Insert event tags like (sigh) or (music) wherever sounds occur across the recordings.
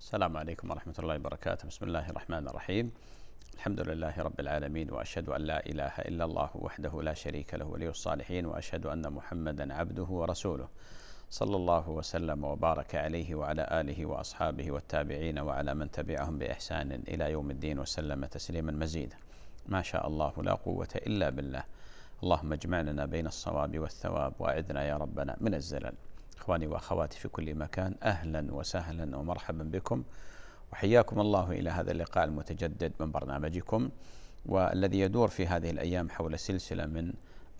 السلام عليكم ورحمة الله وبركاته بسم الله الرحمن الرحيم الحمد لله رب العالمين وأشهد أن لا إله إلا الله وحده لا شريك له ولي الصالحين وأشهد أن محمدا عبده ورسوله صلى الله وسلم وبارك عليه وعلى آله وأصحابه والتابعين وعلى من تبعهم بإحسان إلى يوم الدين وسلم تسليما مزيدا ما شاء الله لا قوة إلا بالله اللهم اجمع لنا بين الصواب والثواب وأعذنا يا ربنا من الزلل إخواني وأخواتي في كل مكان أهلا وسهلا ومرحبا بكم وحياكم الله إلى هذا اللقاء المتجدد من برنامجكم والذي يدور في هذه الأيام حول سلسلة من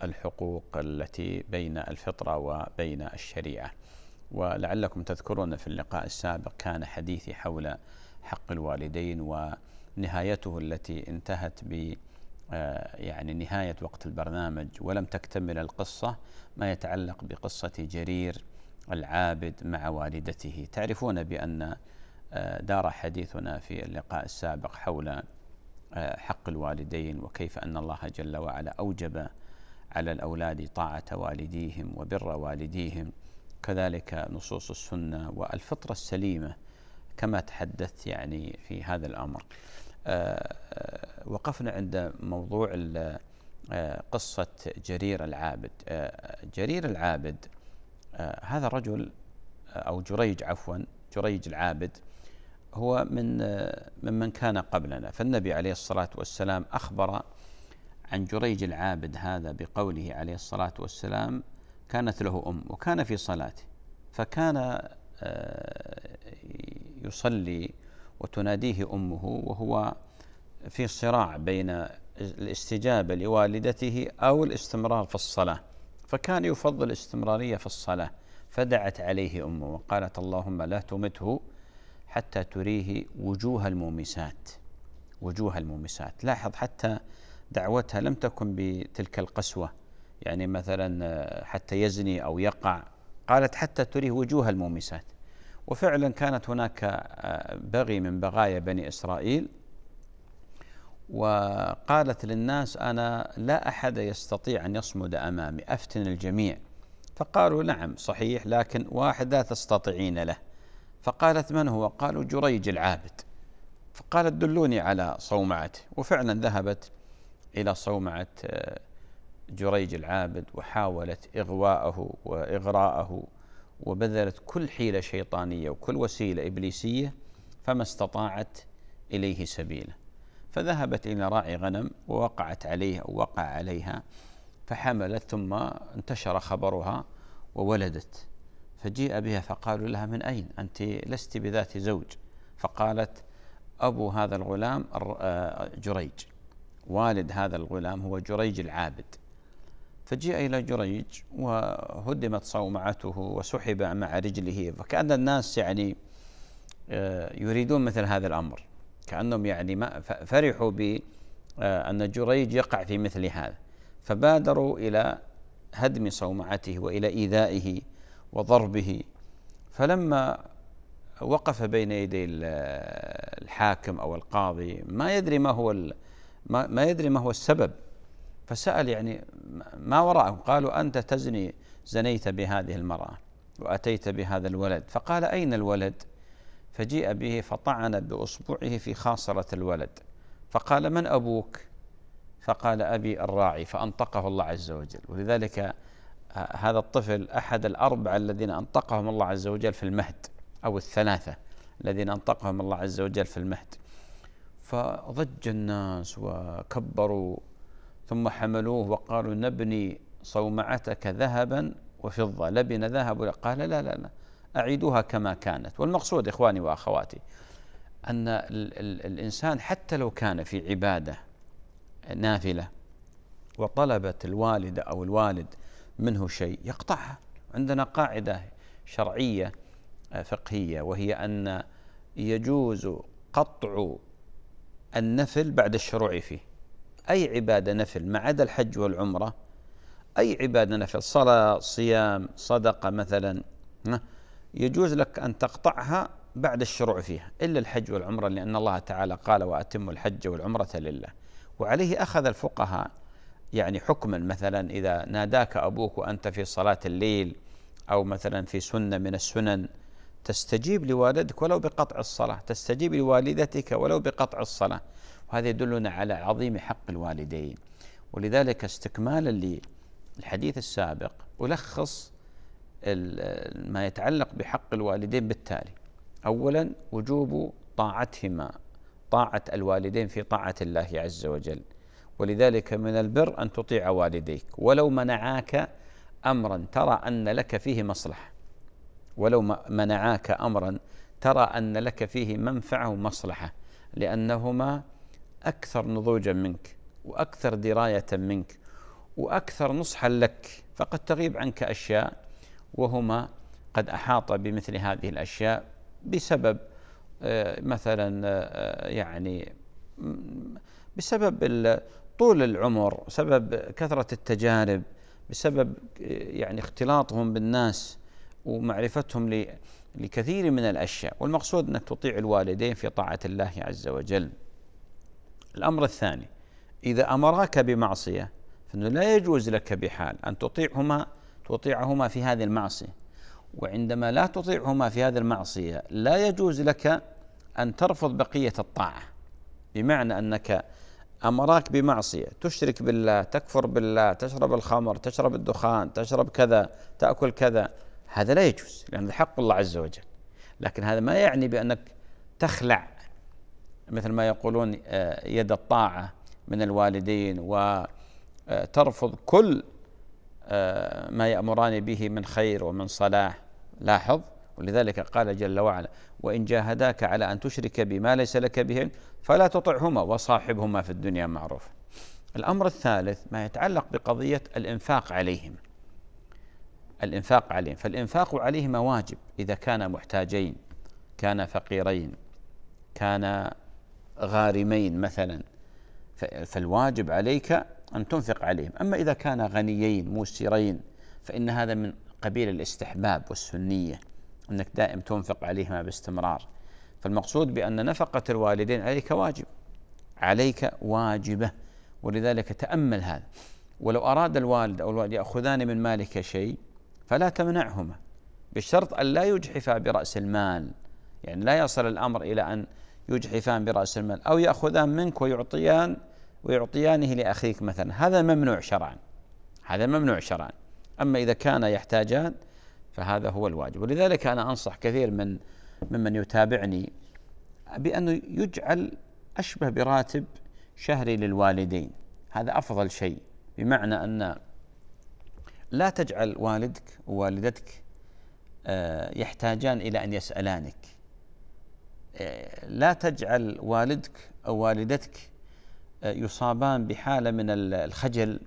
الحقوق التي بين الفطرة وبين الشريعة ولعلكم تذكرون في اللقاء السابق كان حديثي حول حق الوالدين ونهايته التي انتهت ب آه، يعني نهاية وقت البرنامج ولم تكتمل القصة ما يتعلق بقصة جرير العابد مع والدته تعرفون بأن آه، دار حديثنا في اللقاء السابق حول آه، حق الوالدين وكيف أن الله جل وعلا أوجب على الأولاد طاعة والديهم وبر والديهم كذلك نصوص السنة والفطرة السليمة كما تحدثت يعني في هذا الأمر آه، وقفنا عند موضوع قصة جرير العابد جرير العابد آه، هذا الرجل آه، أو جريج عفوا جريج العابد هو من ممن آه، كان قبلنا فالنبي عليه الصلاة والسلام أخبر عن جريج العابد هذا بقوله عليه الصلاة والسلام كانت له أم وكان في صلاته فكان يصلي وتناديه أمه وهو في صراع بين الاستجابة لوالدته أو الاستمرار في الصلاة فكان يفضل الاستمرارية في الصلاة فدعت عليه أمه وقالت اللهم لا تمته حتى تريه وجوه المومسات وجوه المومسات لاحظ حتى دعوتها لم تكن بتلك القسوة يعني مثلا حتى يزني أو يقع قالت حتى تريه وجوه المومسات وفعلا كانت هناك آه، بغي من بغايا بني إسرائيل وقالت للناس انا لا احد يستطيع ان يصمد امامي افتن الجميع فقالوا نعم صحيح لكن واحد لا تستطيعين له فقالت من هو قالوا جريج العابد فقالت دلوني على صومعته وفعلا ذهبت الى صومعه آه، جريج العابد وحاولت اغواءه واغراءه وبذلت كل حيله شيطانيه وكل وسيله ابليسيه فما استطاعت اليه سبيلا فذهبت إلى راعي غنم ووقعت عليه أو وقع عليها فحملت ثم انتشر خبرها وولدت فجيء بها فقالوا لها من أين أنت لست بذات زوج فقالت أبو هذا الغلام آه، جريج والد هذا الغلام هو جريج العابد فجيء إلى جريج وهدمت صومعته وسحب مع رجله فكأن الناس يعني آه، يريدون مثل هذا الأمر كأنهم يعني ما فرحوا بأن آه، جريج يقع في مثل هذا فبادروا إلى هدم صومعته وإلى إيذائه وضربه فلما وقف بين يدي آه، الحاكم أو القاضي ما يدري ما هو ما يدري ما هو السبب فسأل يعني ما وراءه قالوا أنت تزني زنيت بهذه المرأة وأتيت بهذا الولد فقال أين الولد؟ فجيء به فطعن باصبعه في خاصره الولد فقال من ابوك فقال ابي الراعي فانطقه الله عز وجل ولذلك هذا الطفل احد الاربعه الذين انطقهم الله عز وجل في المهد او الثلاثه الذين انطقهم الله عز وجل في المهد فضج الناس وكبروا ثم حملوه وقالوا نبني صومعتك ذهبا وفضه لبن ذهب قال لا لا لا أعيدوها كما كانت والمقصود إخواني وأخواتي أن الـ الـ الإنسان حتى لو كان في عبادة نافلة وطلبت الوالدة أو الوالد منه شيء يقطعها عندنا قاعدة شرعية آه، فقهية وهي أن يجوز قطع النفل بعد الشروع فيه أي عبادة نفل ما عدا الحج والعمرة أي عبادة نفل صلاة صيام صدقة مثلا نعم. يجوز لك أن تقطعها بعد الشروع فيها إلا الحج والعمرة لأن الله تعالى قال وأتم الحج والعمرة لله وعليه أخذ الفقهاء يعني حكما مثلا إذا ناداك أبوك وأنت في صلاة الليل أو مثلا في سنة من السنن تستجيب لوالدك ولو بقطع الصلاة تستجيب لوالدتك ولو بقطع الصلاة وهذا يدلنا على عظيم حق الوالدين ولذلك استكمالا للحديث السابق ألخص ما يتعلق بحق الوالدين بالتالي اولا وجوب طاعتهما طاعه الوالدين في طاعه الله عز وجل ولذلك من البر ان تطيع والديك ولو منعاك امرا ترى ان لك فيه مصلحه ولو منعاك امرا ترى ان لك فيه منفعه ومصلحه لانهما اكثر نضوجا منك واكثر درايه منك واكثر نصحا لك فقد تغيب عنك اشياء وهما قد أحاط بمثل هذه الأشياء بسبب آه، مثلا آه، يعني بسبب طول العمر سبب كثرة التجارب بسبب آه، يعني اختلاطهم بالناس ومعرفتهم لكثير من الأشياء والمقصود أنك تطيع الوالدين في طاعة الله عز وجل الأمر الثاني إذا أمراك بمعصية فإنه لا يجوز لك بحال أن تطيعهما تطيعهما في هذه المعصية وعندما لا تطيعهما في هذه المعصية لا يجوز لك أن ترفض بقية الطاعة بمعنى أنك أمراك بمعصية تشرك بالله تكفر بالله تشرب الخمر تشرب الدخان تشرب كذا تأكل كذا هذا لا يجوز لأن هذا حق الله عز وجل لكن هذا ما يعني بأنك تخلع مثل ما يقولون آه، يد الطاعة من الوالدين وترفض كل آه، ما يأمران به من خير ومن صلاح لاحظ ولذلك قال جل وعلا وإن جاهداك على أن تشرك بما ليس لك به فلا تطعهما وصاحبهما في الدنيا معروف الأمر الثالث ما يتعلق بقضية الإنفاق عليهم الإنفاق عليهم فالإنفاق عليهما واجب إذا كان محتاجين كان فقيرين كان غارمين مثلا فالواجب عليك أن تنفق عليهم أما إذا كان غنيين موسرين فإن هذا من قبيل الاستحباب والسنية أنك دائم تنفق عليهما باستمرار فالمقصود بأن نفقة الوالدين عليك واجب عليك واجبة ولذلك تأمل هذا ولو أراد الوالد أو الوالد يأخذان من مالك شيء فلا تمنعهما بشرط أن لا يجحفا برأس المال يعني لا يصل الأمر إلى أن يجحفان برأس المال أو يأخذان منك ويعطيان ويعطيانه لأخيك مثلا هذا ممنوع شرعا هذا ممنوع شرعا أما إذا كان يحتاجان فهذا هو الواجب ولذلك أنا أنصح كثير من ممن يتابعني بأنه يجعل أشبه براتب شهري للوالدين هذا أفضل شيء بمعنى أن لا تجعل والدك ووالدتك آه، يحتاجان إلى أن يسألانك آه، لا تجعل والدك أو والدتك يصابان بحاله من الخجل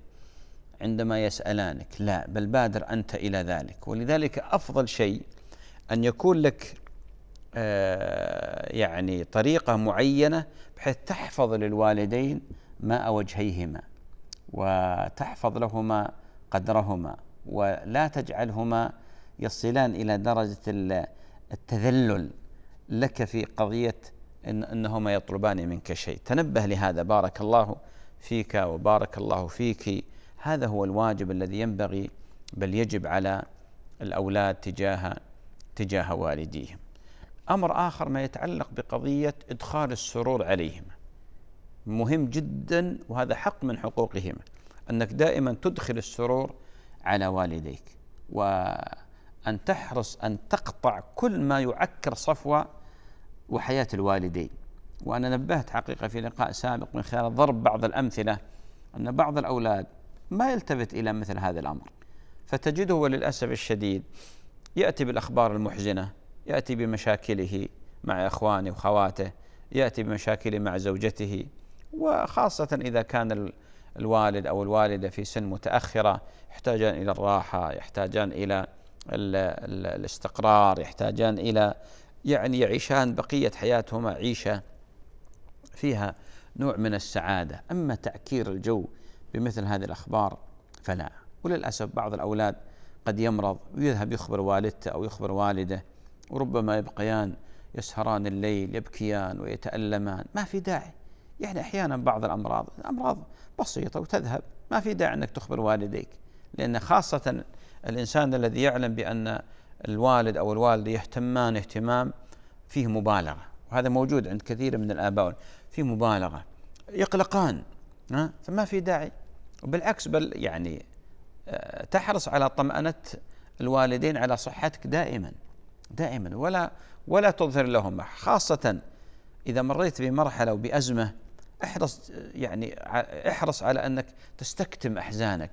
عندما يسالانك لا بل بادر انت الى ذلك ولذلك افضل شيء ان يكون لك آه، يعني طريقه معينه بحيث تحفظ للوالدين ماء وجهيهما وتحفظ لهما قدرهما ولا تجعلهما يصلان الى درجه التذلل لك في قضيه إن أنهما يطلبان منك شيء تنبه لهذا بارك الله فيك وبارك الله فيك هذا هو الواجب الذي ينبغي بل يجب على الأولاد تجاه تجاه والديهم أمر آخر ما يتعلق بقضية إدخال السرور عليهم مهم جدا وهذا حق من حقوقهم أنك دائما تدخل السرور على والديك وأن تحرص أن تقطع كل ما يعكر صفوة وحياة الوالدين وأنا نبهت حقيقة في لقاء سابق من خلال ضرب بعض الأمثلة أن بعض الأولاد ما يلتفت إلى مثل هذا الأمر فتجده وللأسف الشديد يأتي بالأخبار المحزنة يأتي بمشاكله مع إخوانه وخواته يأتي بمشاكله مع زوجته وخاصة إذا كان الوالد أو الوالدة في سن متأخرة يحتاجان إلى الراحة يحتاجان إلى الاستقرار يحتاجان إلى يعني يعيشان بقية حياتهما عيشة فيها نوع من السعادة أما تأكير الجو بمثل هذه الأخبار فلا وللأسف بعض الأولاد قد يمرض ويذهب يخبر والدته أو يخبر والده وربما يبقيان يسهران الليل يبكيان ويتألمان ما في داعي يعني أحيانا بعض الأمراض أمراض بسيطة وتذهب ما في داعي أنك تخبر والديك لأن خاصة الإنسان الذي يعلم بأن الوالد أو الوالدة يهتمان اهتمام فيه مبالغة وهذا موجود عند كثير من الآباء فيه مبالغة يقلقان ها فما في داعي وبالعكس بل يعني آه، تحرص على طمأنة الوالدين على صحتك دائما دائما ولا ولا تظهر لهم خاصة إذا مريت بمرحلة وبأزمة احرص يعني احرص على أنك تستكتم أحزانك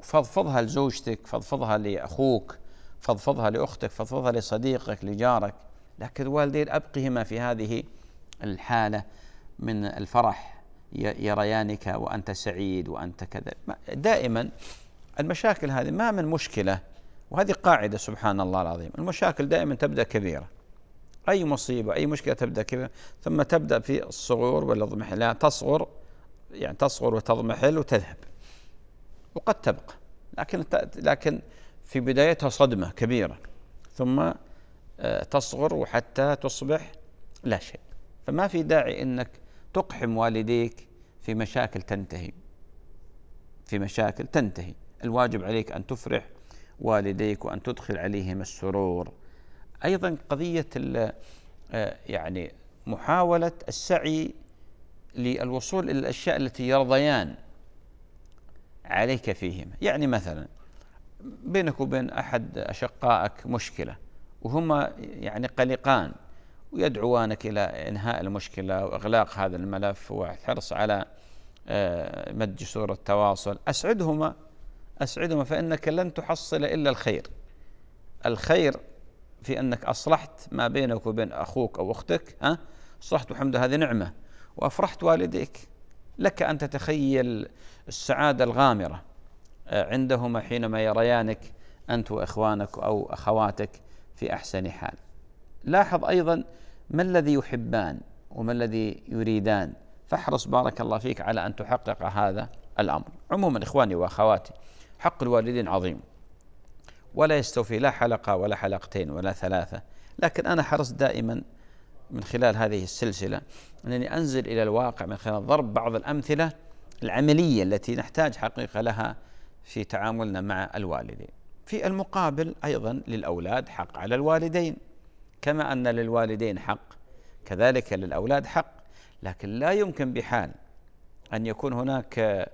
وفضفضها لزوجتك فضفضها لأخوك فضفضها لأختك فضفضها لصديقك لجارك لكن الوالدين أبقهما في هذه الحالة من الفرح يريانك وأنت سعيد وأنت كذا دائما المشاكل هذه ما من مشكلة وهذه قاعدة سبحان الله العظيم المشاكل دائما تبدأ كبيرة أي مصيبة أي مشكلة تبدأ كبيرة ثم تبدأ في الصغور والاضمحلال تصغر يعني تصغر وتضمحل وتذهب وقد تبقى لكن لكن في بدايتها صدمة كبيرة ثم آه، تصغر وحتى تصبح لا شيء فما في داعي انك تقحم والديك في مشاكل تنتهي في مشاكل تنتهي الواجب عليك ان تفرح والديك وان تدخل عليهم السرور ايضا قضيه آه، يعني محاوله السعي للوصول الى الاشياء التي يرضيان عليك فيهما يعني مثلا بينك وبين أحد أشقائك مشكلة وهما يعني قلقان ويدعوانك إلى إنهاء المشكلة وإغلاق هذا الملف والحرص على آه، مد جسور التواصل أسعدهما أسعدهما فإنك لن تحصل إلا الخير الخير في أنك أصلحت ما بينك وبين أخوك أو أختك ها أصلحت وحمد هذه نعمة وأفرحت والديك لك أن تتخيل السعادة الغامرة عندهما حينما يريانك أنت وإخوانك أو أخواتك في أحسن حال لاحظ أيضا ما الذي يحبان وما الذي يريدان فاحرص بارك الله فيك على أن تحقق هذا الأمر عموما إخواني وأخواتي حق الوالدين عظيم ولا يستوفي لا حلقة ولا حلقتين ولا ثلاثة لكن أنا حرصت دائما من خلال هذه السلسلة أنني أنزل إلى الواقع من خلال ضرب بعض الأمثلة العملية التي نحتاج حقيقة لها في تعاملنا مع الوالدين في المقابل أيضا للأولاد حق على الوالدين كما أن للوالدين حق كذلك للأولاد حق لكن لا يمكن بحال أن يكون هناك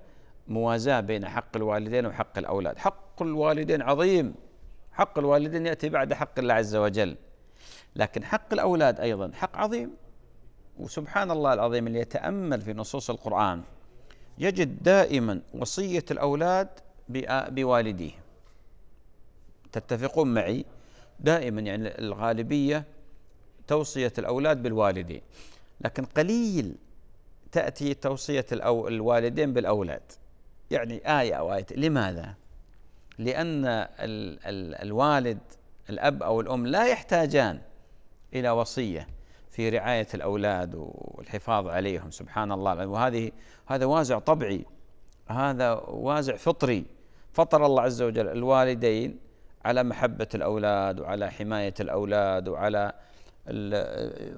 موازاة بين حق الوالدين وحق الأولاد حق الوالدين عظيم حق الوالدين يأتي بعد حق الله عز وجل لكن حق الأولاد أيضا حق عظيم وسبحان الله العظيم اللي يتأمل في نصوص القرآن يجد دائما وصية الأولاد بوالديه تتفقون معي دائما يعني الغالبيه توصيه الاولاد بالوالدين لكن قليل تاتي توصيه الوالدين بالاولاد يعني ايه او ايه لماذا؟ لان ال ال الوالد الاب او الام لا يحتاجان الى وصيه في رعايه الاولاد والحفاظ عليهم سبحان الله وهذه هذا وازع طبعي هذا وازع فطري فطر الله عز وجل الوالدين على محبة الأولاد وعلى حماية الأولاد وعلى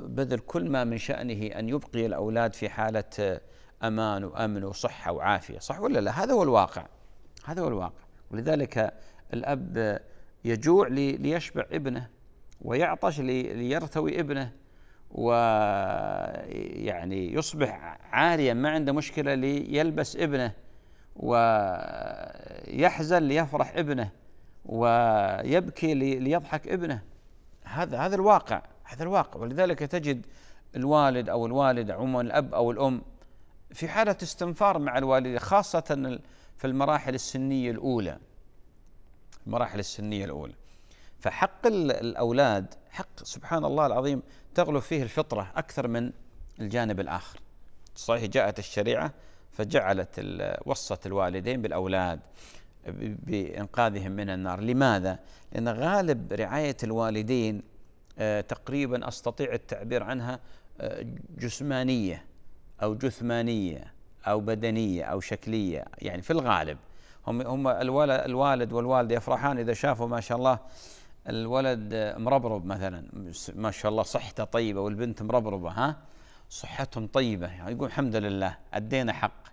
بذل كل ما من شأنه أن يبقي الأولاد في حالة أمان وأمن وصحة وعافية صح ولا لا هذا هو الواقع هذا هو الواقع ولذلك الأب يجوع ليشبع ابنه ويعطش ليرتوي ابنه ويعني يصبح عاريا ما عنده مشكلة ليلبس ابنه ويحزن ليفرح ابنه ويبكي ليضحك ابنه هذا هذا الواقع هذا الواقع ولذلك تجد الوالد او الوالده عموما الاب او الام في حاله استنفار مع الوالد خاصه في المراحل السنيه الاولى المراحل السنيه الاولى فحق الاولاد حق سبحان الله العظيم تغلب فيه الفطره اكثر من الجانب الاخر صحيح جاءت الشريعه فجعلت وصت الوالدين بالأولاد بإنقاذهم من النار لماذا؟ لأن غالب رعاية الوالدين آه، تقريبا أستطيع التعبير عنها آه، جسمانية أو جثمانية أو بدنية أو شكلية يعني في الغالب هم هم الوالد والوالده يفرحان اذا شافوا ما شاء الله الولد مربرب مثلا ما شاء الله صحته طيبه والبنت مربربه ها صحتهم طيبه يعني يقول الحمد لله ادينا حق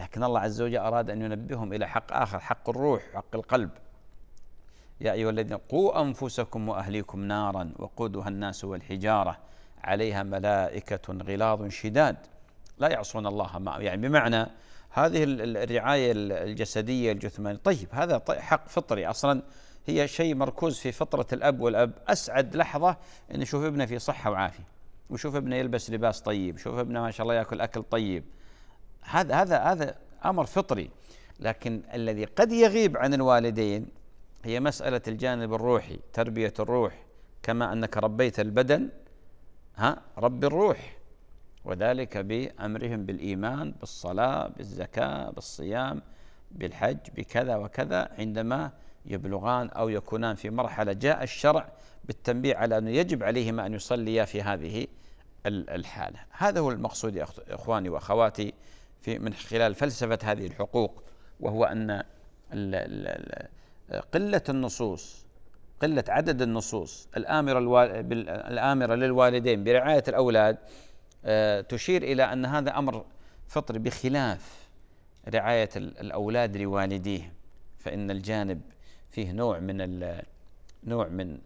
لكن الله عز وجل أراد أن ينبههم إلى حق آخر حق الروح حق القلب يا أيها الذين قوا أنفسكم وأهليكم نارا وقودها الناس والحجارة عليها ملائكة غلاظ شداد لا يعصون الله ما يعني بمعنى هذه الرعاية الجسدية الجثمانية طيب هذا حق فطري أصلا هي شيء مركوز في فطرة الأب والأب أسعد لحظة أن يشوف ابنه في صحة وعافية ويشوف ابنه يلبس لباس طيب يشوف ابنه ما شاء الله يأكل أكل طيب هذا هذا هذا امر فطري لكن الذي قد يغيب عن الوالدين هي مساله الجانب الروحي تربيه الروح كما انك ربيت البدن ها رب الروح وذلك بامرهم بالايمان بالصلاه بالزكاه بالصيام بالحج بكذا وكذا عندما يبلغان او يكونان في مرحله جاء الشرع بالتنبيه على انه يجب عليهما ان يصليا في هذه الحاله هذا هو المقصود يا اخواني واخواتي في من خلال فلسفة هذه الحقوق وهو أن قلة النصوص قلة عدد النصوص الآمرة, الآمرة للوالدين برعاية الأولاد آه، تشير إلى أن هذا أمر فطري بخلاف رعاية الأولاد لوالديهم فإن الجانب فيه نوع من نوع من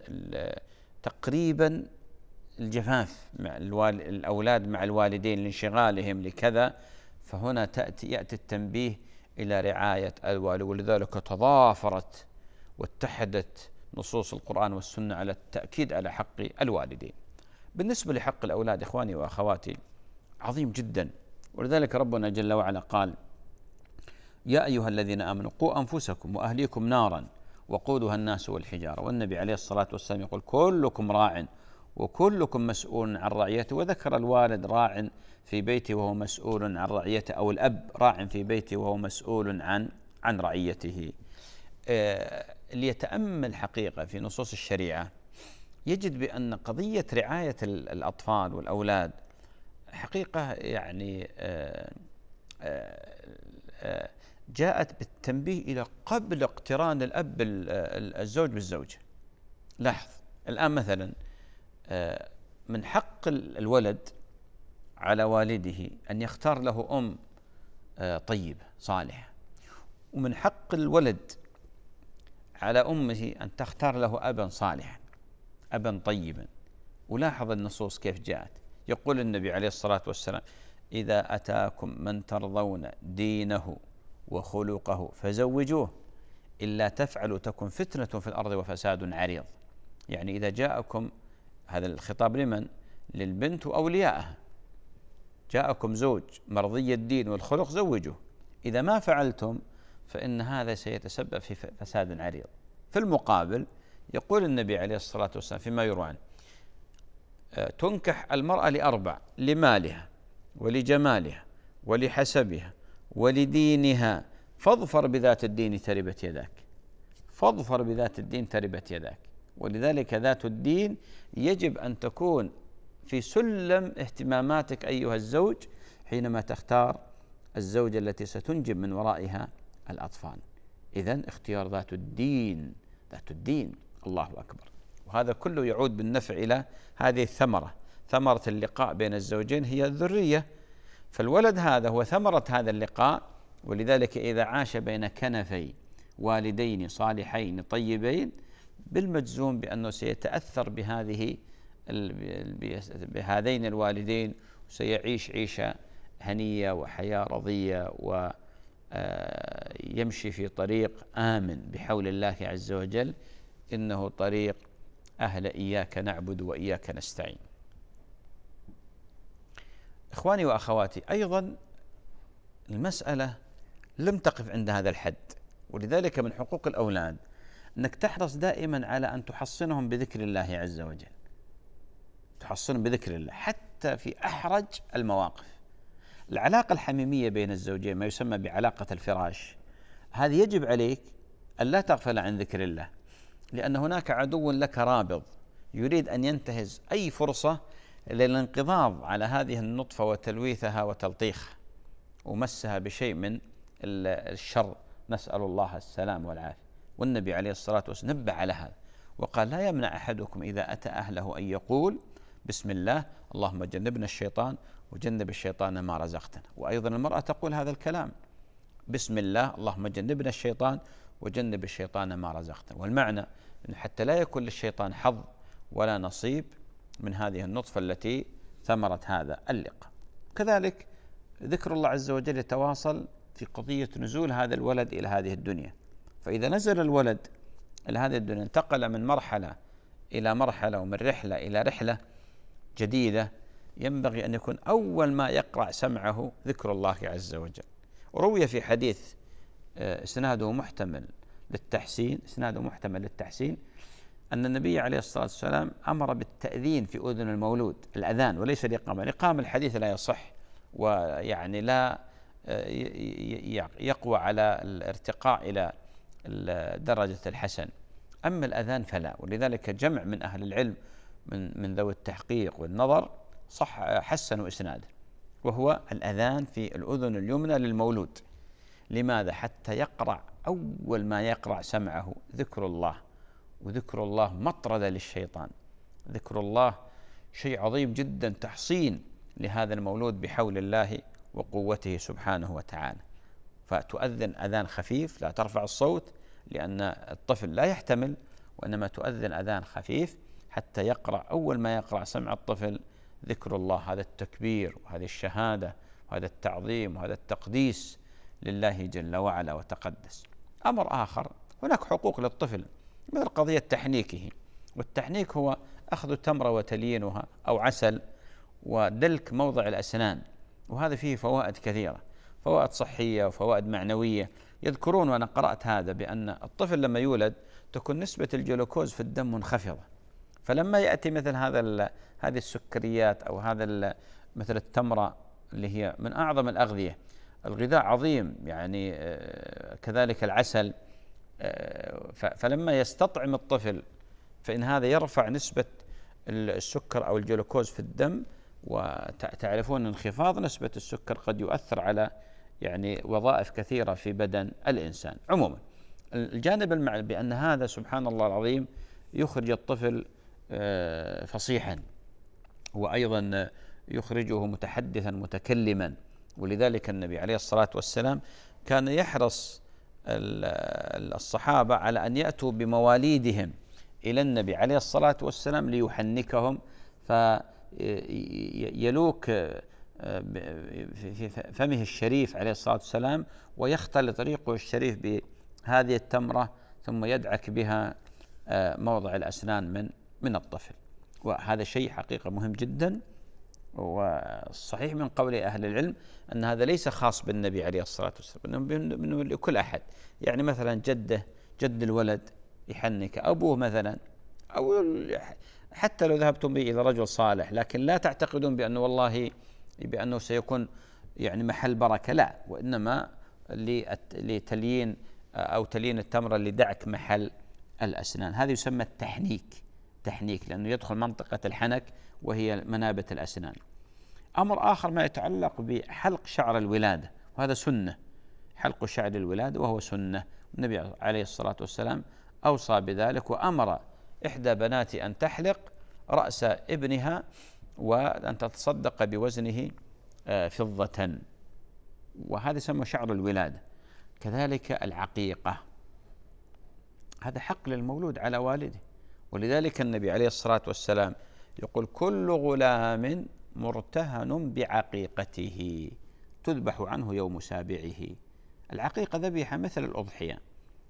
تقريبا الجفاف مع الأولاد مع الوالدين لانشغالهم لكذا فهنا تأتي يأتي التنبيه إلى رعاية الوالي ولذلك تضافرت واتحدت نصوص القرآن والسنة على التأكيد على حق الوالدين بالنسبة لحق الأولاد إخواني وأخواتي عظيم جدا ولذلك ربنا جل وعلا قال يا أيها الذين آمنوا قوا أنفسكم وأهليكم نارا وقودها الناس والحجارة والنبي عليه الصلاة والسلام يقول كلكم راع وكلكم مسؤول عن رعيته وذكر الوالد راع في بيته وهو مسؤول عن رعيته أو الأب راع في بيته وهو مسؤول عن عن رعيته اللي آه، يتأمل حقيقة في نصوص الشريعة يجد بأن قضية رعاية الأطفال والأولاد حقيقة يعني آه، آه، جاءت بالتنبيه إلى قبل اقتران الأب الزوج بالزوجة لاحظ الآن مثلا آه، من حق الولد على والده أن يختار له أم آه، طيبة صالحة ومن حق الولد على أمه أن تختار له أبا صالحا أبا طيبا ولاحظ النصوص كيف جاءت يقول النبي عليه الصلاة والسلام إذا أتاكم من ترضون دينه وخلقه فزوجوه إلا تفعلوا تكن فتنة في الأرض وفساد عريض يعني إذا جاءكم هذا الخطاب لمن؟ للبنت وأوليائها جاءكم زوج مرضي الدين والخلق زوجوه إذا ما فعلتم فإن هذا سيتسبب في فساد عريض في المقابل يقول النبي عليه الصلاة والسلام فيما يروى عنه آه، تنكح المرأة لأربع لمالها ولجمالها ولحسبها ولدينها فاظفر بذات الدين تربت يداك فاظفر بذات الدين تربت يداك ولذلك ذات الدين يجب أن تكون في سلم اهتماماتك أيها الزوج حينما تختار الزوجة التي ستنجب من ورائها الأطفال إذا اختيار ذات الدين ذات الدين الله أكبر وهذا كله يعود بالنفع إلى هذه الثمرة ثمرة اللقاء بين الزوجين هي الذرية فالولد هذا هو ثمرة هذا اللقاء ولذلك إذا عاش بين كنفي والدين صالحين طيبين بالمجزوم بأنه سيتأثر بهذه بهذين الوالدين وسيعيش عيشة هنية وحياة رضية ويمشي آه، في طريق آمن بحول الله عز وجل إنه طريق أهل إياك نعبد وإياك نستعين إخواني وأخواتي أيضا المسألة لم تقف عند هذا الحد ولذلك من حقوق الأولاد انك تحرص دائما على ان تحصنهم بذكر الله عز وجل. تحصنهم بذكر الله حتى في احرج المواقف. العلاقه الحميميه بين الزوجين ما يسمى بعلاقه الفراش. هذه يجب عليك ان لا تغفل عن ذكر الله. لان هناك عدو لك رابض يريد ان ينتهز اي فرصه للانقضاض على هذه النطفه وتلويثها وتلطيخها. ومسها بشيء من الشر نسأل الله السلام والعافية والنبي عليه الصلاة والسلام نبه على هذا وقال لا يمنع أحدكم إذا أتى أهله أن يقول بسم الله اللهم جنبنا الشيطان وجنب الشيطان ما رزقتنا وأيضا المرأة تقول هذا الكلام بسم الله اللهم جنبنا الشيطان وجنب الشيطان ما رزقتنا والمعنى أنه حتى لا يكون للشيطان حظ ولا نصيب من هذه النطفة التي ثمرت هذا اللقاء كذلك ذكر الله عز وجل يتواصل في قضية نزول هذا الولد إلى هذه الدنيا فإذا نزل الولد إلى هذه الدنيا انتقل من مرحلة إلى مرحلة ومن رحلة إلى رحلة جديدة ينبغي أن يكون أول ما يقرأ سمعه ذكر الله عز وجل روي في حديث آه، إسناده محتمل للتحسين إسناده محتمل للتحسين أن النبي عليه الصلاة والسلام أمر بالتأذين في أذن المولود الأذان وليس الإقامة الإقامة الحديث لا يصح ويعني لا آه، يقوى على الارتقاء إلى درجة الحسن أما الأذان فلا ولذلك جمع من أهل العلم من من ذوي التحقيق والنظر صح حسنوا إسناده وهو الأذان في الأذن اليمنى للمولود لماذا حتى يقرع أول ما يقرع سمعه ذكر الله وذكر الله مطردة للشيطان ذكر الله شيء عظيم جدا تحصين لهذا المولود بحول الله وقوته سبحانه وتعالى فتؤذن أذان خفيف لا ترفع الصوت لأن الطفل لا يحتمل وإنما تؤذن أذان خفيف حتى يقرأ أول ما يقرأ سمع الطفل ذكر الله هذا التكبير وهذه الشهادة وهذا التعظيم وهذا التقديس لله جل وعلا وتقدس أمر آخر هناك حقوق للطفل مثل قضية تحنيكه والتحنيك هو أخذ تمرة وتليينها أو عسل ودلك موضع الأسنان وهذا فيه فوائد كثيرة فوائد صحية وفوائد معنوية يذكرون وأنا قرأت هذا بأن الطفل لما يولد تكون نسبة الجلوكوز في الدم منخفضة فلما يأتي مثل هذا هذه السكريات أو هذا مثل التمرة اللي هي من أعظم الأغذية الغذاء عظيم يعني آه، كذلك العسل آه، فلما يستطعم الطفل فإن هذا يرفع نسبة السكر أو الجلوكوز في الدم وتعرفون انخفاض نسبة السكر قد يؤثر على يعني وظائف كثيرة في بدن الإنسان عموما الجانب المعنى بأن هذا سبحان الله العظيم يخرج الطفل آه، فصيحا وأيضا يخرجه متحدثا متكلما ولذلك النبي عليه الصلاة والسلام كان يحرص الصحابة على أن يأتوا بمواليدهم إلى النبي عليه الصلاة والسلام ليحنكهم فيلوك في فمه الشريف عليه الصلاة والسلام ويختلط ريقه الشريف بهذه التمرة ثم يدعك بها آه، موضع الأسنان من من الطفل وهذا شيء حقيقة مهم جدا والصحيح من قول أهل العلم أن هذا ليس خاص بالنبي عليه الصلاة والسلام إنه لكل أحد يعني مثلا جده جد الولد يحنك أبوه مثلا أو حتى لو ذهبتم به إلى رجل صالح لكن لا تعتقدون بأنه والله بأنه سيكون يعني محل بركة لا وإنما لتليين أو تليين التمرة لدعك محل الأسنان هذا يسمى التحنيك تحنيك لأنه يدخل منطقة الحنك وهي منابت الأسنان أمر آخر ما يتعلق بحلق شعر الولادة وهذا سنة حلق شعر الولادة وهو سنة النبي عليه الصلاة والسلام أوصى بذلك وأمر إحدى بناتي أن تحلق رأس ابنها وأن تتصدق بوزنه آه، فضة وهذا يسمى شعر الولادة كذلك العقيقة هذا حق للمولود على والده ولذلك النبي عليه الصلاة والسلام يقول كل غلام مرتهن بعقيقته تذبح عنه يوم سابعه العقيقة ذبيحة مثل الأضحية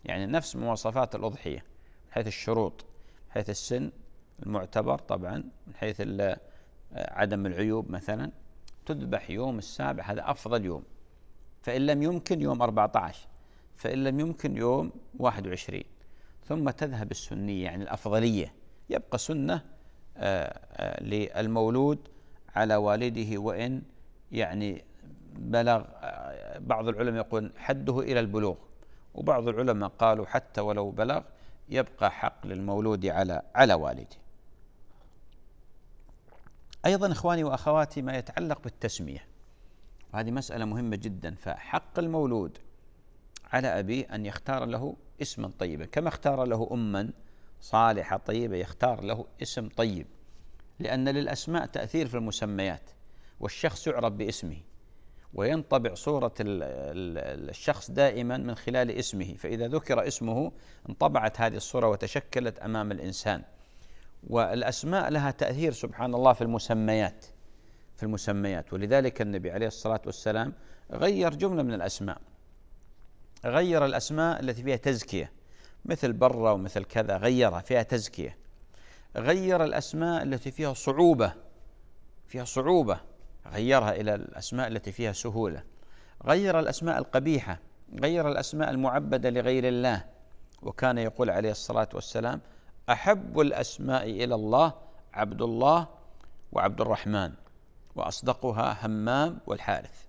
يعني نفس مواصفات الأضحية من حيث الشروط من حيث السن المعتبر طبعا من حيث عدم العيوب مثلا تذبح يوم السابع هذا أفضل يوم فإن لم يمكن يوم 14 فإن لم يمكن يوم 21 ثم تذهب السنية يعني الأفضلية يبقى سنة آه، آه، للمولود على والده وإن يعني بلغ آه، بعض العلماء يقول حده إلى البلوغ وبعض العلماء قالوا حتى ولو بلغ يبقى حق للمولود على على والده أيضا إخواني وأخواتي ما يتعلق بالتسمية وهذه مسألة مهمة جدا فحق المولود على أبيه أن يختار له اسما طيبا كما اختار له أما صالحة طيبة يختار له اسم طيب لأن للأسماء تأثير في المسميات والشخص يعرف باسمه وينطبع صورة الشخص دائما من خلال اسمه فإذا ذكر اسمه انطبعت هذه الصورة وتشكلت أمام الإنسان والأسماء لها تأثير سبحان الله في المسميات في المسميات ولذلك النبي عليه الصلاة والسلام غير جملة من الأسماء غير الأسماء التي فيها تزكية مثل برة ومثل كذا غيرها فيها تزكية غير الأسماء التي فيها صعوبة فيها صعوبة غيرها إلى الأسماء التي فيها سهولة غير الأسماء القبيحة غير الأسماء المعبدة لغير الله وكان يقول عليه الصلاة والسلام احب الاسماء الى الله عبد الله وعبد الرحمن واصدقها همام والحارث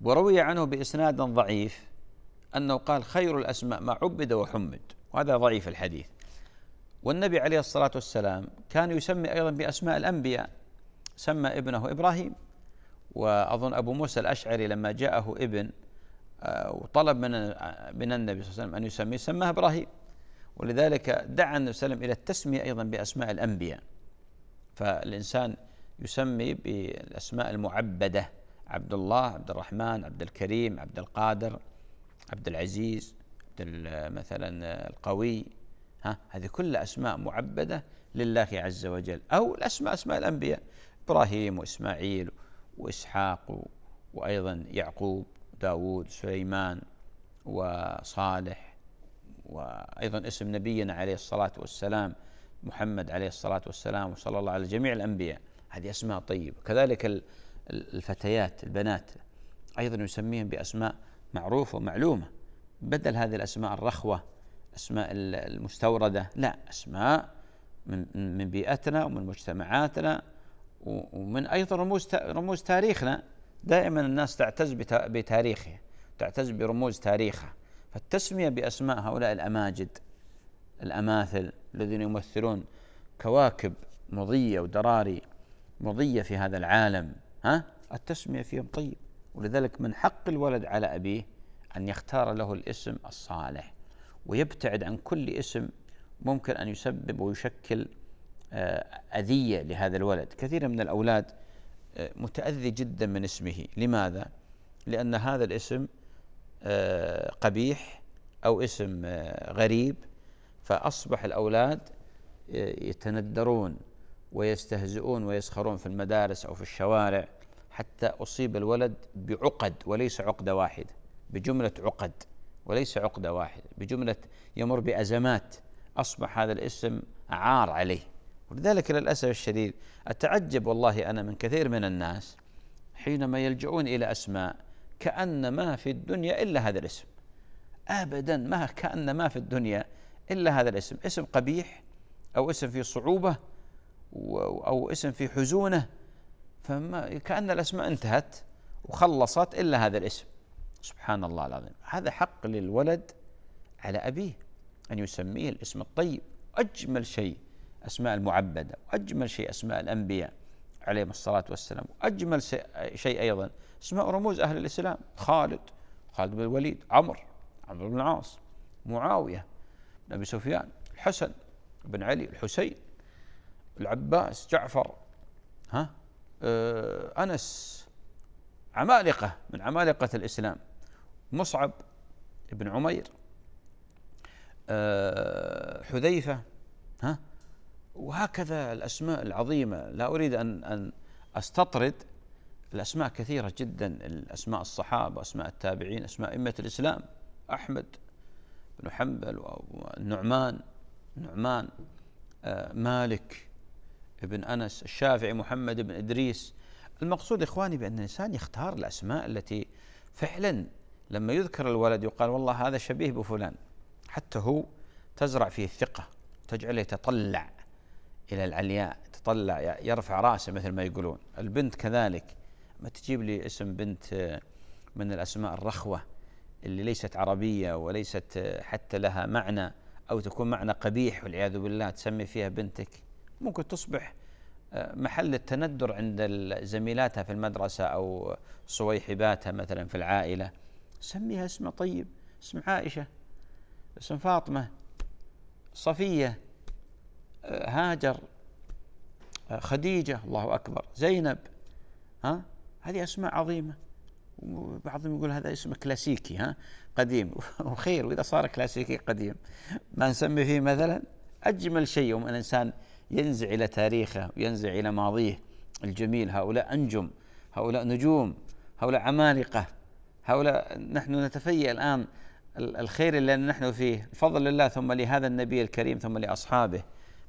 وروي عنه باسناد ضعيف انه قال خير الاسماء ما عبد وحمد وهذا ضعيف الحديث والنبي عليه الصلاه والسلام كان يسمي ايضا باسماء الانبياء سمى ابنه ابراهيم واظن ابو موسى الاشعري لما جاءه ابن آه، وطلب من آه، من النبي صلى الله عليه وسلم ان يسميه سماه ابراهيم ولذلك دعا النبي صلى الله عليه وسلم إلى التسمية أيضا بأسماء الأنبياء فالإنسان يسمي بالأسماء المعبدة عبد الله عبد الرحمن عبد الكريم عبد القادر عبد العزيز عبد مثلا القوي ها هذه كلها أسماء معبدة لله عز وجل أو الأسماء أسماء الأنبياء إبراهيم وإسماعيل وإسحاق وأيضا يعقوب داود سليمان وصالح وأيضا اسم نبينا عليه الصلاة والسلام محمد عليه الصلاة والسلام وصلى الله على جميع الأنبياء هذه أسماء طيبة كذلك الفتيات البنات أيضا يسميهم بأسماء معروفة ومعلومة بدل هذه الأسماء الرخوة أسماء المستوردة لا أسماء من, من بيئتنا ومن مجتمعاتنا ومن أيضا رموز رموز تاريخنا دائما الناس تعتز بتاريخها تعتز برموز تاريخها التسمية بأسماء هؤلاء الأماجد الأماثل الذين يمثلون كواكب مضية ودراري مضية في هذا العالم ها التسمية فيهم طيب ولذلك من حق الولد على أبيه أن يختار له الاسم الصالح ويبتعد عن كل اسم ممكن أن يسبب ويشكل آه، أذية لهذا الولد كثير من الأولاد آه، متأذي جدا من اسمه لماذا؟ لأن هذا الاسم آه، قبيح او اسم آه، غريب فاصبح الاولاد آه، يتندرون ويستهزئون ويسخرون في المدارس او في الشوارع حتى اصيب الولد بعقد وليس عقده واحده بجمله عقد وليس عقده واحده بجمله يمر بازمات اصبح هذا الاسم عار عليه ولذلك للاسف الشديد اتعجب والله انا من كثير من الناس حينما يلجؤون الى اسماء كأن ما في الدنيا إلا هذا الاسم أبدا ما كأن ما في الدنيا إلا هذا الاسم اسم قبيح أو اسم في صعوبة أو اسم في حزونة فما كأن الأسماء انتهت وخلصت إلا هذا الاسم سبحان الله العظيم هذا حق للولد على أبيه أن يسميه الاسم الطيب أجمل شيء أسماء المعبدة وأجمل شيء أسماء الأنبياء عليهم الصلاة والسلام أجمل شيء أيضا اسماء رموز أهل الإسلام خالد خالد بن الوليد عمر عمرو بن العاص معاوية بن أبي سفيان الحسن بن علي الحسين العباس جعفر ها آه أنس عمالقة من عمالقة الإسلام مصعب بن عمير آه حذيفة ها وهكذا الأسماء العظيمة لا أريد أن أن أستطرد الأسماء كثيرة جدا الاسماء الصحابة أسماء التابعين أسماء أئمة الإسلام أحمد بن حنبل والنعمان النعمان آه، مالك ابن أنس الشافعي محمد بن إدريس المقصود إخواني بأن الإنسان يختار الأسماء التي فعلا لما يذكر الولد يقال والله هذا شبيه بفلان حتى هو تزرع فيه الثقة تجعله يتطلع إلى العلياء تطلع يرفع رأسه مثل ما يقولون البنت كذلك ما تجيب لي اسم بنت آه، من الأسماء الرخوة اللي ليست عربية وليست آه، حتى لها معنى أو تكون معنى قبيح والعياذ بالله تسمي فيها بنتك ممكن تصبح آه، محل التندر عند زميلاتها في المدرسة أو صويحباتها مثلا في العائلة سميها اسم طيب اسم عائشة اسم فاطمة صفية هاجر خديجة الله أكبر زينب ها هذه أسماء عظيمة وبعضهم يقول هذا اسم كلاسيكي ها قديم (laughs) وخير وإذا صار كلاسيكي قديم ما نسمي فيه مثلا أجمل شيء يوم الإنسان ينزع إلى تاريخه وينزع إلى ماضيه الجميل هؤلاء أنجم هؤلاء نجوم هؤلاء عمالقة هؤلاء نحن نتفيأ الآن الخير اللي نحن فيه فضل الله ثم لهذا النبي الكريم ثم لأصحابه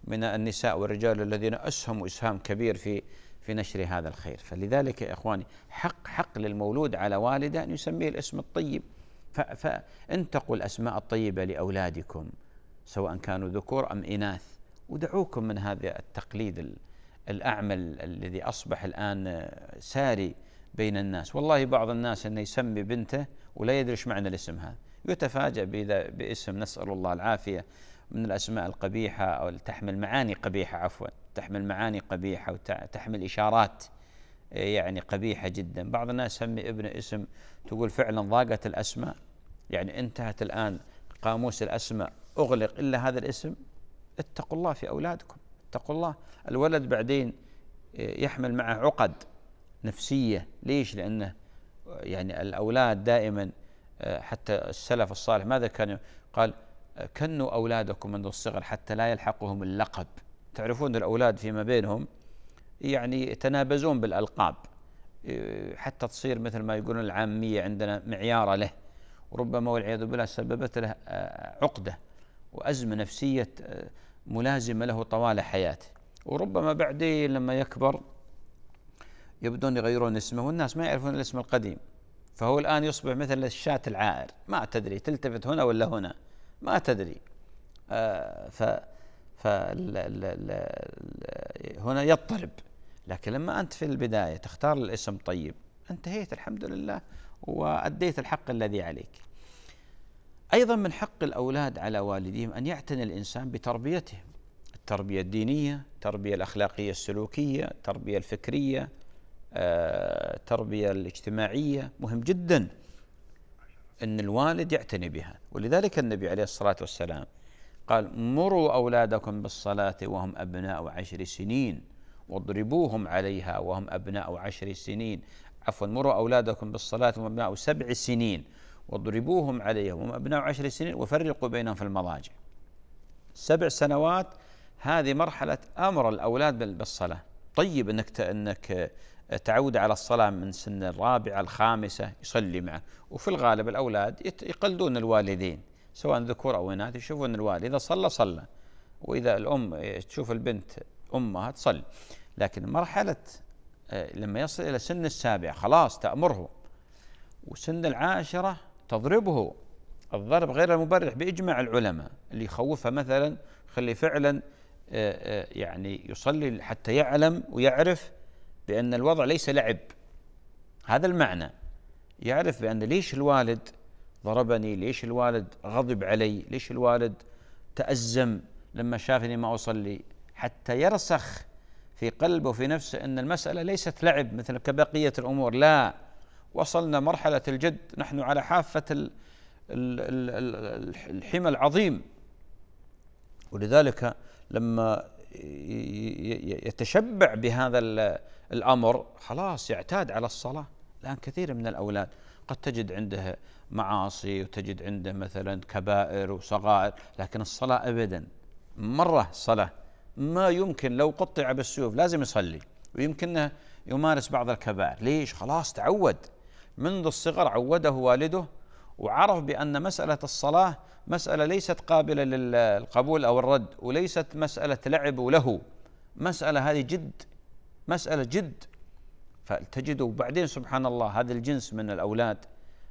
من النساء والرجال الذين اسهموا اسهام كبير في في نشر هذا الخير فلذلك يا اخواني حق حق للمولود على والده ان يسميه الاسم الطيب فانتقوا الاسماء الطيبه لاولادكم سواء كانوا ذكور ام اناث ودعوكم من هذا التقليد الاعمى الذي اصبح الان ساري بين الناس والله بعض الناس انه يسمي بنته ولا يدري ايش معنى الاسم هذا يتفاجأ باسم نسأل الله العافية من الأسماء القبيحة أو تحمل معاني قبيحة عفوا تحمل معاني قبيحة وتحمل إشارات إيه، يعني قبيحة جدا بعض الناس سمي ابن اسم تقول فعلا ضاقت الأسماء يعني انتهت الآن قاموس الأسماء أغلق إلا هذا الاسم اتقوا الله في أولادكم اتقوا الله الولد بعدين إيه، يحمل معه عقد نفسية ليش لأنه يعني الأولاد دائما إيه، حتى السلف الصالح ماذا كان قال كنوا أولادكم منذ الصغر حتى لا يلحقهم اللقب تعرفون الأولاد فيما بينهم يعني يتنابزون بالألقاب حتى تصير مثل ما يقولون العامية عندنا معيارة له وربما والعياذ بالله سببت له عقدة وأزمة نفسية ملازمة له طوال حياته وربما بعدين لما يكبر يبدون يغيرون اسمه والناس ما يعرفون الاسم القديم فهو الآن يصبح مثل الشات العائر ما تدري تلتفت هنا ولا هنا ما تدري آه، ف هنا يضطرب لكن لما أنت في البداية تختار الاسم طيب انتهيت الحمد لله وأديت الحق الذي عليك أيضا من حق الأولاد على والديهم أن يعتني الإنسان بتربيتهم التربية الدينية التربية الأخلاقية السلوكية التربية الفكرية آه، التربية الاجتماعية مهم جدا أن الوالد يعتني بها ولذلك النبي عليه الصلاة والسلام قال مروا أولادكم بالصلاة وهم أبناء عشر سنين واضربوهم عليها وهم أبناء عشر سنين عفوا مروا أولادكم بالصلاة وهم أبناء سبع سنين واضربوهم عليها وهم أبناء عشر سنين وفرقوا بينهم في المضاجع سبع سنوات هذه مرحلة أمر الأولاد بالصلاة طيب أنك أنك تعود على الصلاة من سن الرابعة الخامسة يصلي معه وفي الغالب الأولاد يقلدون الوالدين سواء ذكور أو إناث يشوفون الوالد إذا صلى صلى وإذا الأم تشوف البنت أمها تصلي لكن مرحلة آه، لما يصل إلى سن السابعة خلاص تأمره وسن العاشرة تضربه الضرب غير المبرح بإجماع العلماء اللي يخوفها مثلا خلي فعلا آه، آه، يعني يصلي حتى يعلم ويعرف بأن الوضع ليس لعب هذا المعنى يعرف بأن ليش الوالد ضربني ليش الوالد غضب علي ليش الوالد تأزم لما شافني ما أصلي حتى يرسخ في قلبه وفي نفسه أن المسألة ليست لعب مثل كبقية الأمور لا وصلنا مرحلة الجد نحن على حافة الحمى العظيم ولذلك لما يتشبع بهذا الأمر خلاص يعتاد على الصلاة الآن كثير من الأولاد قد تجد عنده معاصي وتجد عنده مثلا كبائر وصغائر لكن الصلاة أبدا مرة الصلاة ما يمكن لو قطع بالسيوف لازم يصلي ويمكنه يمارس بعض الكبائر ليش خلاص تعود منذ الصغر عوده والده وعرف بأن مسألة الصلاة مسألة ليست قابلة للقبول أو الرد وليست مسألة لعب ولهو مسألة هذه جد مسألة جد فتجدوا وبعدين سبحان الله هذا الجنس من الأولاد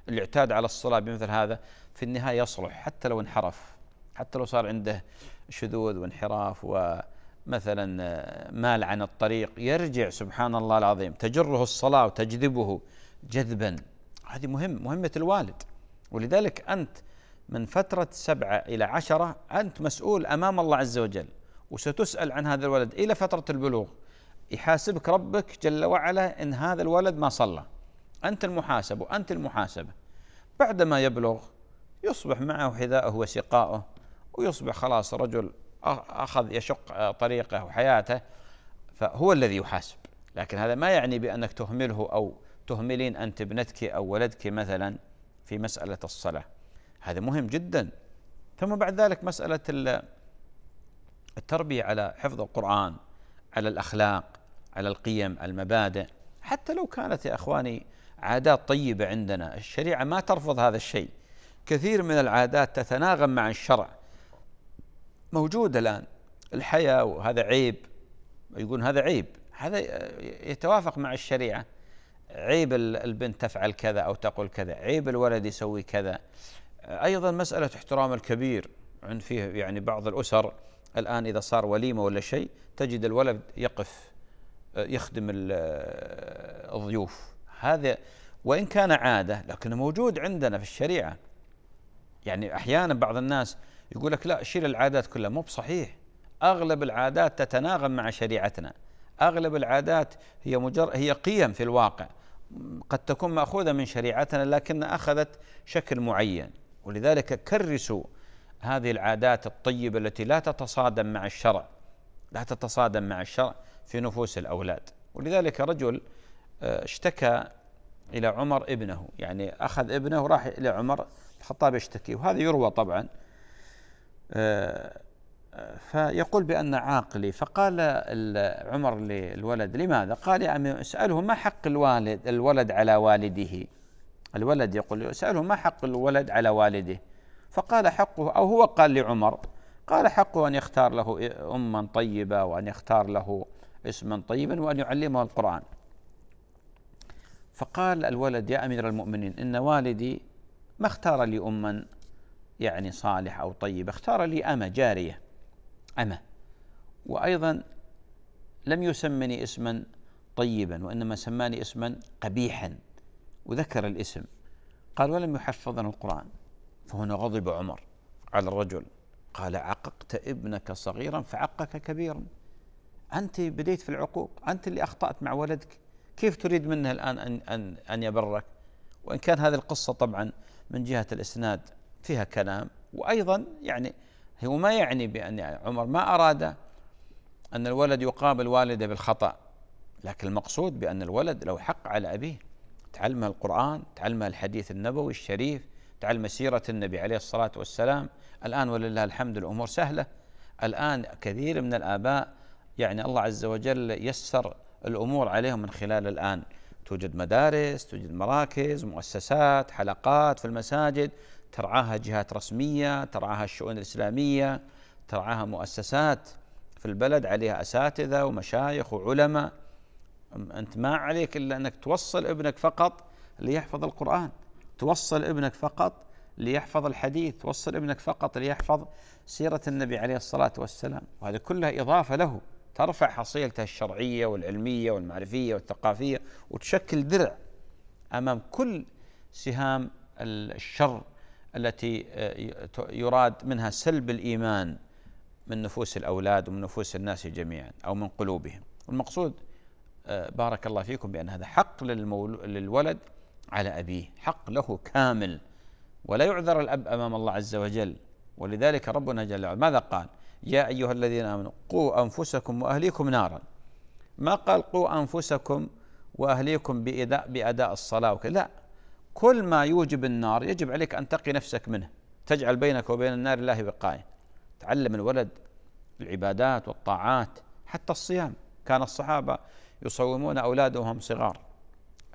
اللي اعتاد على الصلاة بمثل هذا في النهاية يصلح حتى لو انحرف حتى لو صار عنده شذوذ وانحراف ومثلا آه، مال عن الطريق يرجع سبحان الله العظيم تجره الصلاة وتجذبه جذبا هذه مهم مهمة الوالد ولذلك أنت من فترة سبعة إلى عشرة أنت مسؤول أمام الله عز وجل وستسأل عن هذا الولد إلى فترة البلوغ يحاسبك ربك جل وعلا ان هذا الولد ما صلى انت المحاسب وانت المحاسبه بعدما يبلغ يصبح معه حذاءه وسقاؤه ويصبح خلاص رجل اخذ يشق طريقه وحياته فهو الذي يحاسب لكن هذا ما يعني بانك تهمله او تهملين انت ابنتك او ولدك مثلا في مساله الصلاه هذا مهم جدا ثم بعد ذلك مساله التربيه على حفظ القران على الاخلاق على القيم المبادئ حتى لو كانت يا اخواني عادات طيبه عندنا الشريعه ما ترفض هذا الشيء كثير من العادات تتناغم مع الشرع موجود الان الحياه وهذا عيب يقول هذا عيب هذا يتوافق مع الشريعه عيب البنت تفعل كذا او تقول كذا عيب الولد يسوي كذا ايضا مساله احترام الكبير عند فيه يعني بعض الاسر الان اذا صار وليمه ولا شيء تجد الولد يقف يخدم الضيوف هذا وإن كان عادة لكنه موجود عندنا في الشريعة يعني أحيانا بعض الناس يقول لك لا شيل العادات كلها مو بصحيح أغلب العادات تتناغم مع شريعتنا أغلب العادات هي مجر... هي قيم في الواقع قد تكون مأخوذة من شريعتنا لكن أخذت شكل معين ولذلك كرسوا هذه العادات الطيبة التي لا تتصادم مع الشرع لا تتصادم مع الشرع في نفوس الأولاد ولذلك رجل آه، اشتكى إلى عمر ابنه يعني أخذ ابنه وراح إلى عمر الخطاب يشتكي وهذا يروى طبعا آه، آه، فيقول بأن عاقلي فقال عمر للولد لماذا قال يا عمي اسأله ما حق الوالد الولد على والده الولد يقول اسأله ما حق الولد على والده فقال حقه أو هو قال لعمر قال حقه أن يختار له أما طيبة وأن يختار له اسما طيبا وأن يعلمه القرآن فقال الولد يا أمير المؤمنين إن والدي ما اختار لي أما يعني صالح أو طيب اختار لي أمة جارية أمة وأيضا لم يسمني اسما طيبا وإنما سماني اسما قبيحا وذكر الاسم قال ولم يحفظنا القرآن فهنا غضب عمر على الرجل قال عققت ابنك صغيرا فعقك كبيرا أنت بديت في العقوق أنت اللي أخطأت مع ولدك كيف تريد منه الآن أن, أن, أن يبرك وإن كان هذه القصة طبعا من جهة الإسناد فيها كلام وأيضا يعني هو ما يعني بأن يعني عمر ما أراد أن الولد يقابل والده بالخطأ لكن المقصود بأن الولد له حق على أبيه تعلمه القرآن تعلمه الحديث النبوي الشريف تعلم سيرة النبي عليه الصلاة والسلام الآن ولله الحمد الأمور سهلة الآن كثير من الآباء يعني الله عز وجل يسر الامور عليهم من خلال الان توجد مدارس توجد مراكز مؤسسات حلقات في المساجد ترعاها جهات رسميه ترعاها الشؤون الاسلاميه ترعاها مؤسسات في البلد عليها اساتذه ومشايخ وعلماء انت ما عليك الا انك توصل ابنك فقط ليحفظ القران توصل ابنك فقط ليحفظ الحديث توصل ابنك فقط ليحفظ سيره النبي عليه الصلاه والسلام وهذه كلها اضافه له ترفع حصيلته الشرعيه والعلميه والمعرفيه والثقافيه وتشكل درع امام كل سهام الشر التي آه، يراد منها سلب الايمان من نفوس الاولاد ومن نفوس الناس جميعا او من قلوبهم والمقصود آه، بارك الله فيكم بان هذا حق للولد على ابيه حق له كامل ولا يعذر الاب امام الله عز وجل ولذلك ربنا جل وعلا ماذا قال يا أيها الذين آمنوا قوا أنفسكم وأهليكم نارا ما قال قوا أنفسكم وأهليكم بأداء, بأداء الصلاة وكذا لا كل ما يوجب النار يجب عليك أن تقي نفسك منه تجعل بينك وبين النار الله وقاية تعلم الولد العبادات والطاعات حتى الصيام كان الصحابة يصومون أولادهم صغار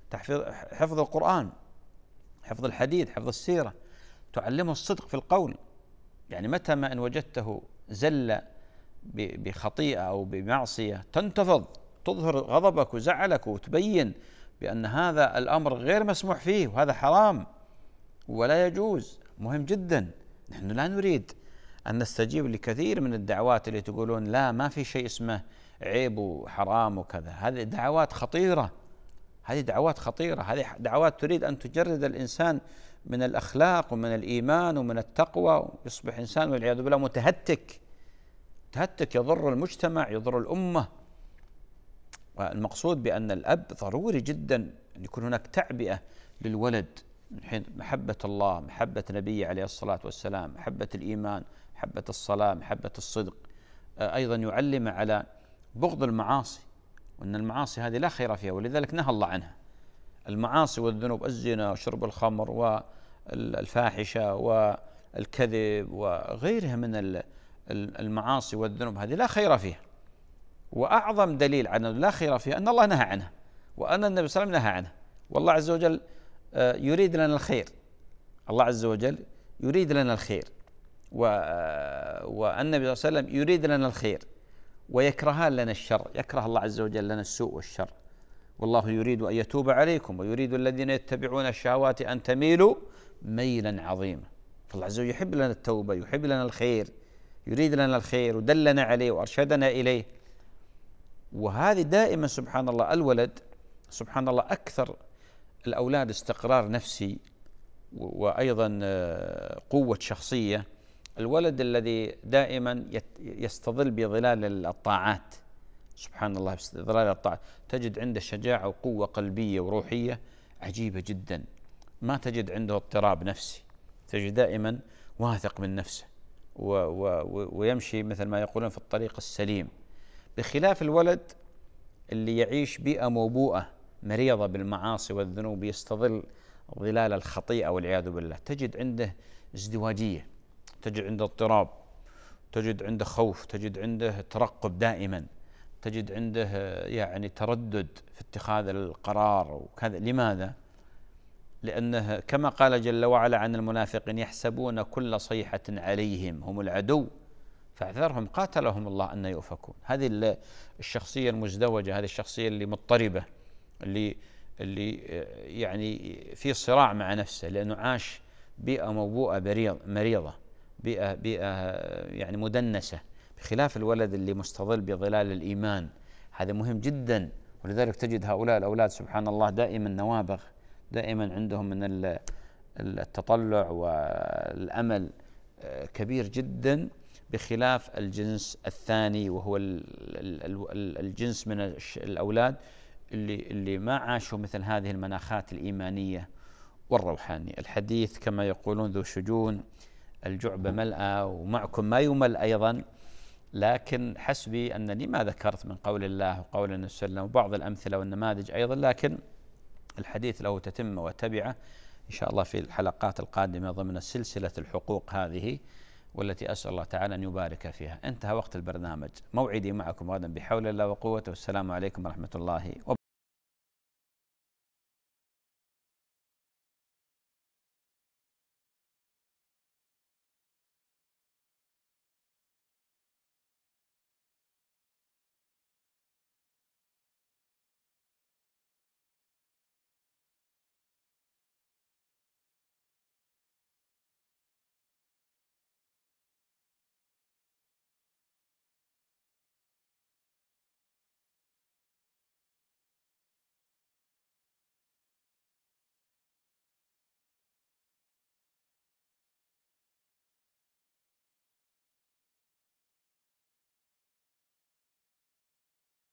تحفظ حفظ القرآن حفظ الحديث حفظ السيرة تعلمه الصدق في القول يعني متى ما إن وجدته زل بخطيئه او بمعصيه تنتفض تظهر غضبك وزعلك وتبين بان هذا الامر غير مسموح فيه وهذا حرام ولا يجوز مهم جدا نحن لا نريد ان نستجيب لكثير من الدعوات اللي تقولون لا ما في شيء اسمه عيب وحرام وكذا هذه دعوات خطيره هذه دعوات خطيره هذه دعوات تريد ان تجرد الانسان من الاخلاق ومن الايمان ومن التقوى ويصبح انسان والعياذ بالله متهتك تهتك يضر المجتمع يضر الأمة والمقصود بأن الأب ضروري جدا أن يكون هناك تعبئة للولد من حين محبة الله محبة نبيه عليه الصلاة والسلام محبة الإيمان محبة الصلاة محبة الصدق آه، أيضا يعلم على بغض المعاصي وأن المعاصي هذه لا خير فيها ولذلك نهى الله عنها المعاصي والذنوب الزنا وشرب الخمر والفاحشة والكذب وغيرها من المعاصي والذنوب هذه لا خير فيها وأعظم دليل على لا خير فيها أن الله نهى عنها وأن النبي صلى الله عليه وسلم نهى عنها والله عز وجل آه، يريد لنا الخير الله عز وجل يريد لنا الخير و... آه، والنبي صلى الله عليه وسلم يريد لنا الخير ويكرهان لنا الشر يكره الله عز وجل لنا السوء والشر والله يريد أن يتوب عليكم ويريد الذين يتبعون الشهوات أن تميلوا ميلا عظيما فالله عز وجل يحب لنا التوبة يحب لنا الخير يريد لنا الخير ودلنا عليه وارشدنا اليه وهذه دائما سبحان الله الولد سبحان الله اكثر الاولاد استقرار نفسي وايضا آه، قوه شخصيه الولد الذي دائما يستظل بظلال الطاعات سبحان الله بظلال الطاعات تجد عنده شجاعه وقوه قلبيه وروحيه عجيبه جدا ما تجد عنده اضطراب نفسي تجد دائما واثق من نفسه و و ويمشي مثل ما يقولون في الطريق السليم بخلاف الولد اللي يعيش بيئة موبوءة مريضة بالمعاصي والذنوب يستظل ظلال الخطيئة والعياذ بالله تجد عنده ازدواجية تجد عنده اضطراب تجد عنده خوف تجد عنده ترقب دائما تجد عنده يعني تردد في اتخاذ القرار وكذا لماذا؟ لأنه كما قال جل وعلا عن المنافقين يحسبون كل صيحة عليهم هم العدو فاعذرهم قاتلهم الله أن يؤفكون هذه الشخصية المزدوجة هذه الشخصية اللي مضطربة اللي اللي آه، يعني في صراع مع نفسه لأنه عاش بيئة موبوءة مريضة بيئة بيئة آه، يعني مدنسة بخلاف الولد اللي مستظل بظلال الإيمان هذا مهم جدا ولذلك تجد هؤلاء الأولاد سبحان الله دائما نوابغ دائما عندهم من التطلع والامل آه، كبير جدا بخلاف الجنس الثاني وهو الجنس من الاولاد اللي اللي ما عاشوا مثل هذه المناخات الايمانيه والروحانيه، الحديث كما يقولون ذو شجون الجعبه ملأى ومعكم ما يمل ايضا لكن حسبي انني ما ذكرت من قول الله وقول النبي صلى الله عليه وسلم وبعض الامثله والنماذج ايضا لكن الحديث له تتمه وتبعه ان شاء الله في الحلقات القادمه ضمن سلسله الحقوق هذه والتي اسال الله تعالى ان يبارك فيها انتهى وقت البرنامج موعدي معكم غدا بحول الله وقوته والسلام عليكم ورحمه الله وبركاته